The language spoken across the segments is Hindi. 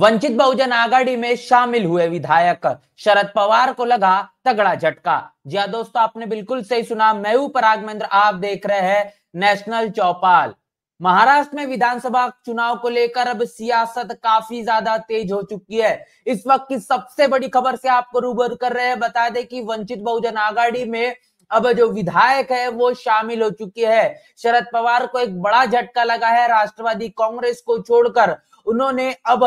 वंचित बहुजन आघाड़ी में शामिल हुए विधायक शरद पवार को लगा तगड़ा झटका जी हाँ दोस्तों आपने बिल्कुल सही सुना मैं पराग परागमेंद्र आप देख रहे हैं नेशनल चौपाल महाराष्ट्र में विधानसभा चुनाव को लेकर अब सियासत काफी ज्यादा तेज हो चुकी है इस वक्त की सबसे बड़ी खबर से आपको रूबरू कर रहे हैं बता दें कि वंचित बहुजन आघाड़ी में अब जो विधायक है वो शामिल हो चुके हैं शरद पवार को एक बड़ा झटका लगा है राष्ट्रवादी कांग्रेस को छोड़कर उन्होंने अब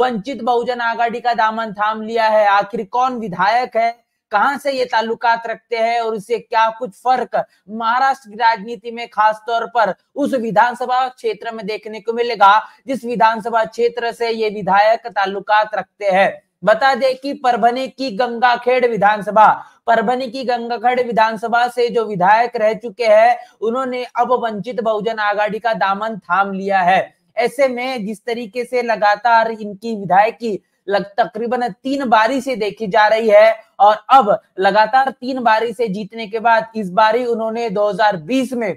वंचित बहुजन आघाड़ी का दामन थाम लिया है आखिर कौन विधायक है कहां से ये ताल्लुकात रखते हैं और इससे क्या कुछ फर्क महाराष्ट्र की राजनीति में खास तौर पर उस विधानसभा क्षेत्र में देखने को मिलेगा जिस विधानसभा क्षेत्र से ये विधायक ताल्लुकात रखते हैं बता दें कि परभनी की गंगाखेड़ विधानसभा परभनी की गंगाखेड़ विधानसभा से जो विधायक रह चुके हैं उन्होंने अब वंचित बहुजन आघाड़ी का दामन थाम लिया है ऐसे में जिस तरीके से लगातार इनकी विधायकी लग तकरीबन तीन बारी से देखी जा रही है और अब लगातार तीन बारी से जीतने के बाद इस बारी उन्होंने 2020 में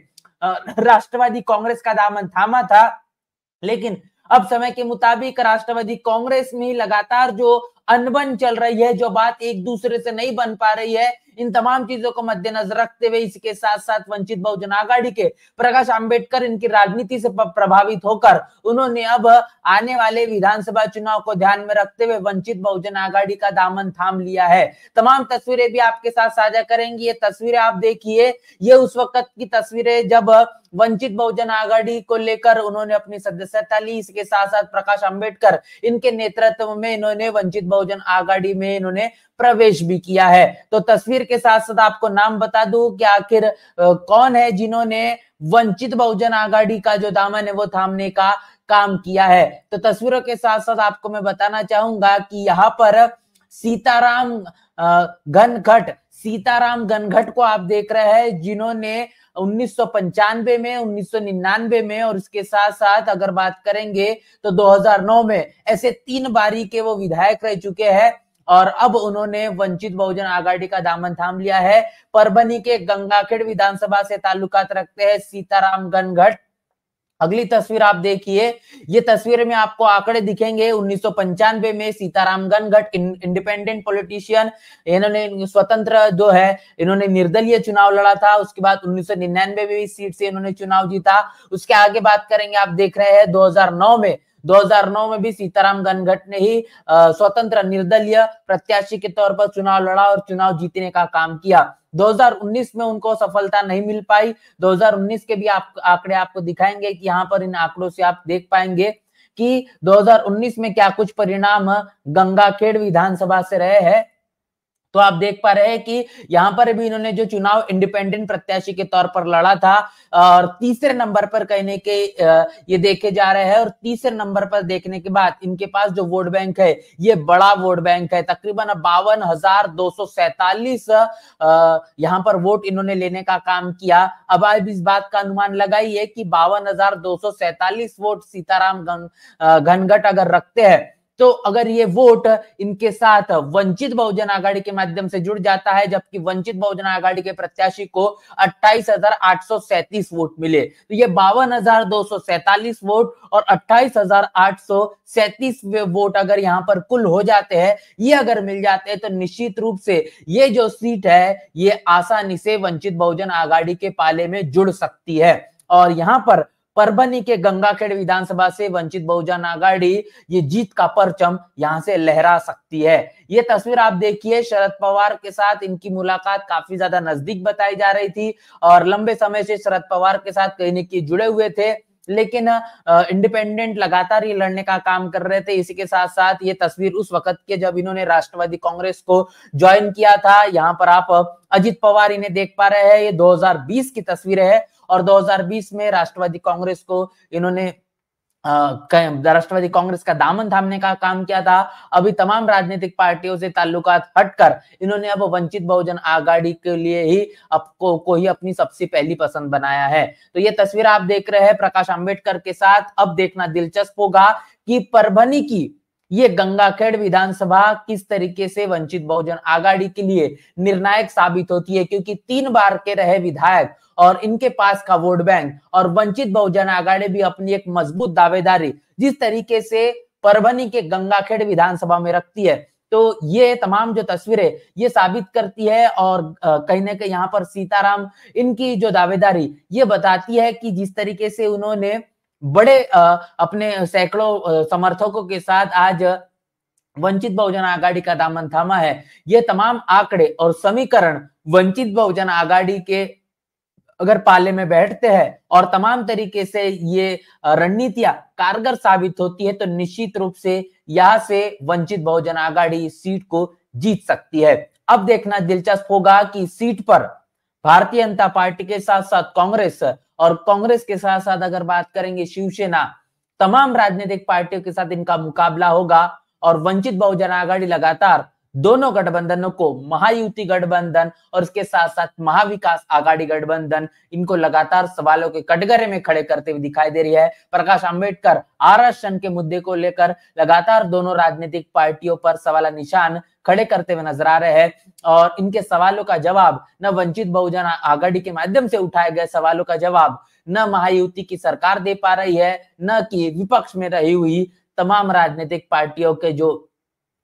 राष्ट्रवादी कांग्रेस का दामन थामा था लेकिन अब समय के मुताबिक राष्ट्रवादी कांग्रेस में लगातार जो अनबन चल रही है जो बात एक दूसरे से नहीं बन पा रही है इन तमाम चीजों को मद्देनजर रखते हुए इसके साथ साथ वंचित बहुजन आघाड़ी के प्रकाश आंबेडकर इनकी राजनीति से प्रभावित होकर उन्होंने अब आने वाले विधानसभा चुनाव को ध्यान में रखते हुए वंचित बहुजन आघाड़ी का दामन थाम लिया है तमाम तस्वीरें भी आपके साथ साझा करेंगी ये तस्वीरें आप देखिए ये उस वक्त की तस्वीरें जब वंचित बहुजन आघाड़ी को लेकर उन्होंने अपनी सदस्यता ली इसके साथ साथ प्रकाश अंबेडकर इनके नेतृत्व में इन्होंने वंचित बहुजन आघाड़ी में इन्होंने प्रवेश भी किया है तो तस्वीर के साथ साथ आपको नाम बता दू कि आखिर कौन है जिन्होंने वंचित बहुजन आघाड़ी का जो दामन है वो थामने का काम किया है तो तस्वीरों के साथ साथ आपको मैं बताना चाहूंगा कि यहाँ पर सीताराम घनघट सीताराम घनघट को आप देख रहे हैं जिन्होंने उन्नीस में उन्नीस में और उसके साथ साथ अगर बात करेंगे तो 2009 में ऐसे तीन बारी के वो विधायक रह चुके हैं और अब उन्होंने वंचित बहुजन आघाड़ी का दामन थाम लिया है परबनी के गंगाखेड़ विधानसभा से ताल्लुकात रखते हैं सीताराम गनघट अगली तस्वीर आप देखिए ये तस्वीर में आपको आंकड़े दिखेंगे उन्नीस में सीताराम गनघट इंडिपेंडेंट पॉलिटिशियन इन्होंने स्वतंत्र जो है इन्होंने निर्दलीय चुनाव लड़ा था उसके बाद उन्नीस में भी सीट से इन्होंने चुनाव जीता उसके आगे बात करेंगे आप देख रहे हैं 2009 में 2009 में भी सीताराम गनगट ने ही स्वतंत्र निर्दलीय प्रत्याशी के तौर पर चुनाव लड़ा और चुनाव जीतने का काम किया 2019 में उनको सफलता नहीं मिल पाई 2019 के भी आप आंकड़े आपको दिखाएंगे कि यहाँ पर इन आंकड़ों से आप देख पाएंगे कि 2019 में क्या कुछ परिणाम गंगाखेड़ विधानसभा से रहे हैं तो आप देख पा रहे हैं कि यहां पर भी इन्होंने जो चुनाव इंडिपेंडेंट प्रत्याशी के तौर पर लड़ा था और तीसरे नंबर पर कहने के ये देखे जा रहे हैं और तीसरे नंबर पर देखने के बाद इनके पास जो वोट बैंक है ये बड़ा वोट बैंक है तकरीबन बावन हजार दो सौ सैतालीस यहाँ पर वोट इन्होंने लेने का काम किया अब आप इस बात का अनुमान लगाइए कि बावन हजार दो सौ सैतालीस वोट सीताराम घनघट अगर रखते हैं तो अगर ये वोट इनके साथ वंचित बहुजन आघाड़ी के माध्यम से जुड़ जाता है जबकि वंचित बहुजन आघाड़ी के प्रत्याशी को अट्ठाईस वोट मिले तो ये बावन वोट और अट्ठाईस वोट अगर यहाँ पर कुल हो जाते हैं ये अगर मिल जाते हैं तो निश्चित रूप से ये जो सीट है ये आसानी से वंचित बहुजन आघाड़ी के पाले में जुड़ सकती है और यहाँ पर परभनी के गंगाखेड़ विधानसभा से वंचित बहुजन आघाड़ी ये जीत का परचम यहाँ से लहरा सकती है ये तस्वीर आप देखिए शरद पवार के साथ इनकी मुलाकात काफी ज्यादा नजदीक बताई जा रही थी और लंबे समय से शरद पवार के साथ कहीं न जुड़े हुए थे लेकिन इंडिपेंडेंट लगातार ये लड़ने का काम कर रहे थे इसी के साथ साथ ये तस्वीर उस वक्त के जब इन्होंने राष्ट्रवादी कांग्रेस को ज्वाइन किया था यहाँ पर आप अजित पवार इन्हें देख पा रहे हैं ये 2020 की तस्वीर है और 2020 में राष्ट्रवादी कांग्रेस को इन्होंने राष्ट्रवादी कांग्रेस का दामन थामने का काम किया था अभी तमाम राजनीतिक पार्टियों से ताल्लुकात हटकर इन्होंने अब वंचित बहुजन आगाड़ी के लिए ही आपको को ही अपनी सबसे पहली पसंद बनाया है तो ये तस्वीर आप देख रहे हैं प्रकाश आंबेडकर के साथ अब देखना दिलचस्प होगा कि परभनी की ये गंगाखेड़ विधानसभा किस तरीके से वंचित बहुजन आघाड़ी के लिए निर्णायक साबित होती है क्योंकि तीन बार के रहे विधायक और इनके पास का वोट बैंक और वंचित बहुजन आघाड़ी भी अपनी एक मजबूत दावेदारी जिस तरीके से परभनी के गंगाखेड़ विधानसभा में रखती है तो ये तमाम जो तस्वीरें ये साबित करती है और कहीं ना कहीं यहाँ पर सीताराम इनकी जो दावेदारी ये बताती है कि जिस तरीके से उन्होंने बड़े अपने सैकड़ों समर्थकों के साथ आज वंचित बहुजन आघाड़ी का दामन थामा है ये तमाम आंकड़े और समीकरण वंचित बहुजन आघाड़ी के अगर पाले में बैठते हैं और तमाम तरीके से ये रणनीतियां कारगर साबित होती है तो निश्चित रूप से यहां से वंचित बहुजन आघाड़ी सीट को जीत सकती है अब देखना दिलचस्प होगा कि सीट पर भारतीय जनता पार्टी के साथ साथ कांग्रेस और कांग्रेस के साथ साथ अगर बात करेंगे शिवसेना तमाम राजनीतिक पार्टियों के साथ इनका मुकाबला होगा और वंचित बहुजन आघाड़ी लगातार दोनों गठबंधनों को महायुति गठबंधन और इसके साथ साथ महाविकास आघाड़ी गठबंधन इनको लगातार सवालों के कटघरे में खड़े करते हुए दिखाई दे रही है प्रकाश अंबेडकर आरक्षण के मुद्दे को लेकर लगातार दोनों राजनीतिक पार्टियों पर सवाल निशान खड़े करते हुए नजर आ रहे हैं और इनके सवालों का जवाब न वंचित बहुजन आघाड़ी के माध्यम से उठाए गए सवालों का जवाब न महायुति की सरकार दे पा रही है न कि विपक्ष में रही हुई तमाम राजनीतिक पार्टियों के जो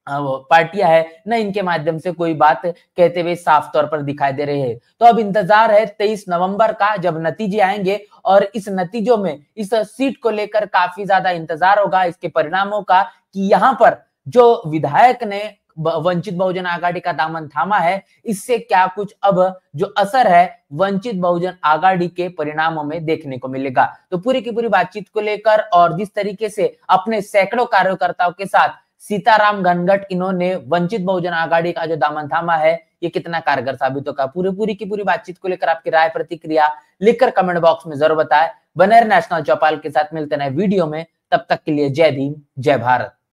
पार्टियां है न इनके माध्यम से कोई बात कहते हुए साफ तौर पर दिखाई दे रही है तो अब इंतजार है 23 नवंबर का जब नतीजे आएंगे और इस नतीजों में इस सीट को लेकर काफी ज्यादा इंतजार होगा इसके परिणामों का कि यहाँ पर जो विधायक ने वंचित बहुजन आघाड़ी का दामन थामा है इससे क्या कुछ अब जो असर है वंचित बहुजन आघाड़ी के परिणामों में देखने को मिलेगा तो पूरी की पूरी बातचीत को लेकर और जिस तरीके से अपने सैकड़ों कार्यकर्ताओं के साथ सीताराम घनगट इन्होंने वंचित बहुजन आघाड़ी का जो दामन थामा है ये कितना कारगर साबित होगा पूरे पूरी की पूरी बातचीत को लेकर आपकी राय प्रतिक्रिया लिखकर कमेंट बॉक्स में जरूर बताए बनेर नेशनल चौपाल के साथ मिलते नए वीडियो में तब तक के लिए जय भीम जय भारत